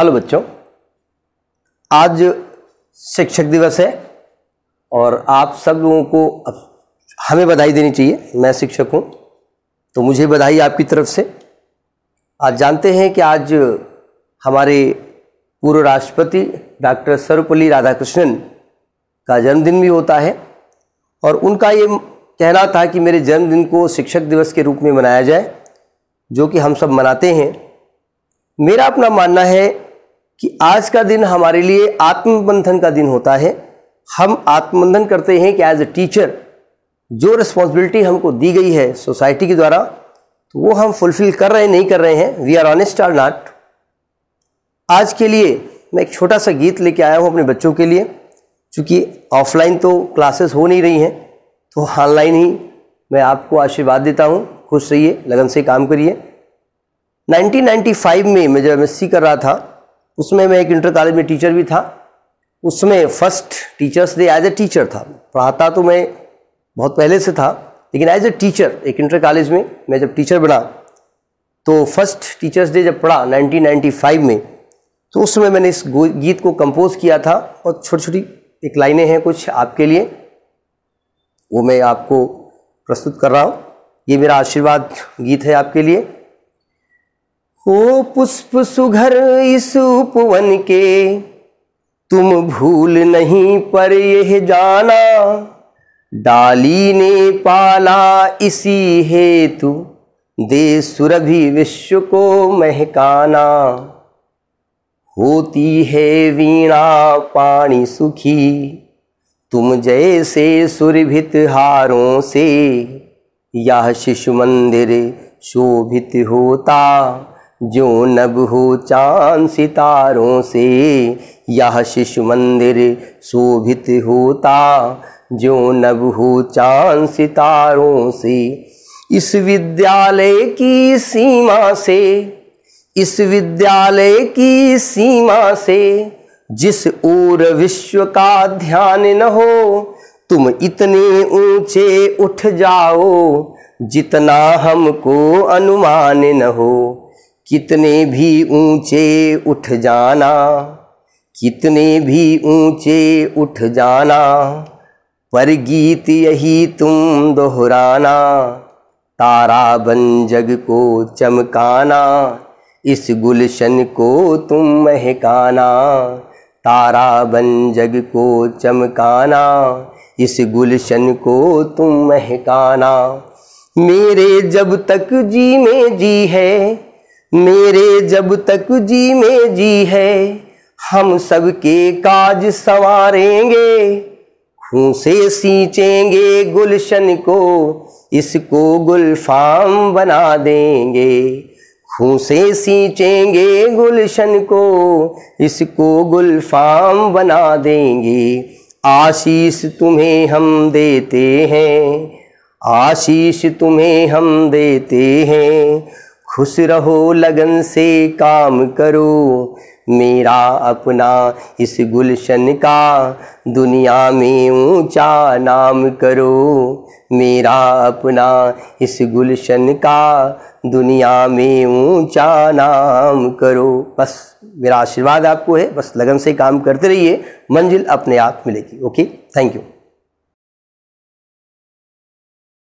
hello बच्चों आज शिक्षक दिवस है और आप सब लोगों को हमें बधाई देनी चाहिए मैं शिक्षक हूँ तो मुझे बधाई आपकी तरफ से आप जानते हैं कि आज हमारे पूर्व राष्ट्रपति डॉक्टर सर्वपल्ली राधाकृष्णन का जन्मदिन भी होता है और उनका ये कहना था कि मेरे जन्मदिन को शिक्षक दिवस के रूप में मनाया जाए जो कि हम सब मनाते हैं मेरा अपना मानना है कि आज का दिन हमारे लिए आत्मबंधन का दिन होता है हम आत्मबंधन करते हैं कि एज ए टीचर जो रिस्पॉन्सिबिलिटी हमको दी गई है सोसाइटी के द्वारा तो वो हम फुलफिल कर रहे हैं नहीं कर रहे हैं we are honest are not आज के लिए मैं एक छोटा सा गीत लेके आया हूँ अपने बच्चों के लिए चूँकि ऑफलाइन तो क्लासेस हो नहीं रही हैं तो ऑनलाइन ही मैं आपको आशीर्वाद देता हूँ खुश रहिए लगन से काम करिए 1995 में मैं जब एम कर रहा था उसमें मैं एक इंटर कॉलेज में टीचर भी था उसमें first teachers day as a teacher था पढ़ाता तो मैं बहुत पहले से था लेकिन एज ए टीचर एक इंटर कॉलेज में मैं जब टीचर बना तो फर्स्ट टीचर्स डे जब पढ़ा 1995 में तो उस समय मैंने इस गीत को कंपोज किया था और छोटी छोटी एक लाइनें हैं कुछ आपके लिए वो मैं आपको प्रस्तुत कर रहा हूँ ये मेरा आशीर्वाद गीत है आपके लिए ओ पुष्प सुघर इस उपवन के तुम भूल नहीं पर यह जाना डाली ने पाला इसी हेतु दे सुरभि विश्व को महकाना होती है वीणा पानी सुखी तुम जैसे सुरभित हारों से यह शिशु मंदिर शोभित होता जो नभु हो चांद सितारों से यह शिशु मंदिर शोभित होता जो नभु हो चांद सितारों से इस विद्यालय की सीमा से इस विद्यालय की सीमा से जिस ओर विश्व का ध्यान न हो तुम इतने ऊंचे उठ जाओ जितना हमको अनुमान न हो कितने भी ऊंचे उठ जाना कितने भी ऊंचे उठ जाना पर गीत यही तुम दोहराना तारा बन जग को चमकाना इस गुलशन को तुम महकाना तारा बन जग को चमकाना इस गुलशन को तुम महकाना मेरे जब तक जी में जी है मेरे जब तक जी में जी है हम सबके काज संवारेंगे से सींचेंगे गुलशन को इसको गुलफाम बना देंगे से सींचेंगे गुलशन को इसको गुलफाम बना देंगे आशीष तुम्हें हम देते हैं आशीष तुम्हें हम देते हैं खुश रहो लगन से काम करो मेरा अपना इस गुलशन का दुनिया में ऊंचा नाम करो मेरा अपना इस गुलशन का दुनिया में ऊंचा नाम करो बस मेरा आशीर्वाद आपको है बस लगन से काम करते रहिए मंजिल अपने आप मिलेगी ओके थैंक यू